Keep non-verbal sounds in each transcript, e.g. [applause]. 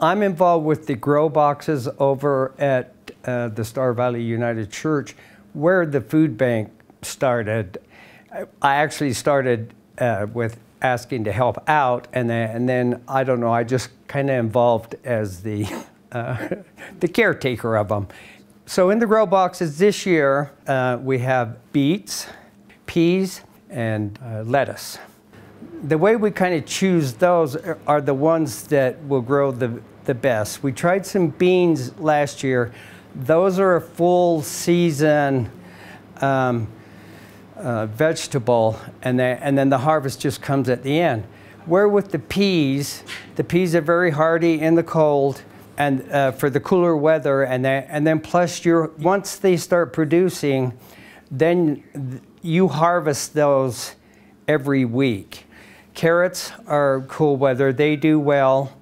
I'm involved with the grow boxes over at uh, the Star Valley United Church, where the food bank started. I actually started uh, with asking to help out, and then, and then I don't know, I just kind of involved as the, [laughs] uh, the caretaker of them. So in the grow boxes this year, uh, we have beets, peas, and uh, lettuce the way we kind of choose those are, the ones that will grow the, the best. We tried some beans last year. Those are a full season um, uh, vegetable, and, they, and then the harvest just comes at the end. Where with the peas, the peas are very hardy in the cold and uh, for the cooler weather, and, they, and then plus you once they start producing, then you harvest those every week. Carrots are cool weather, they do well.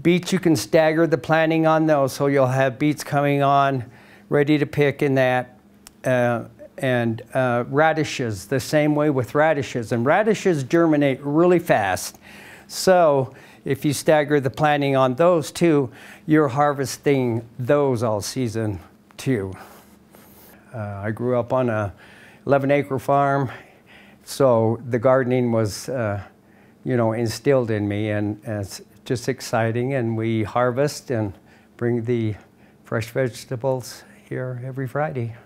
Beets, you can stagger the planting on those, so you'll have beets coming on, ready to pick in that. Uh, and uh, radishes, the same way with radishes. And radishes germinate really fast. So if you stagger the planting on those too, you're harvesting those all season too. Uh, I grew up on a 11 acre farm, so the gardening was uh, you know, instilled in me, and, and, it's just exciting. And we harvest and bring the fresh vegetables here every Friday.